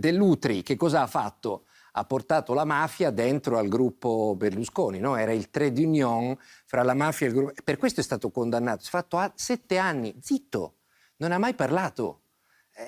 Dell'Utri che cosa ha fatto? Ha portato la mafia dentro al gruppo Berlusconi, no? era il trade union fra la mafia e il gruppo. Per questo è stato condannato, si è fatto sette anni, zitto, non ha mai parlato.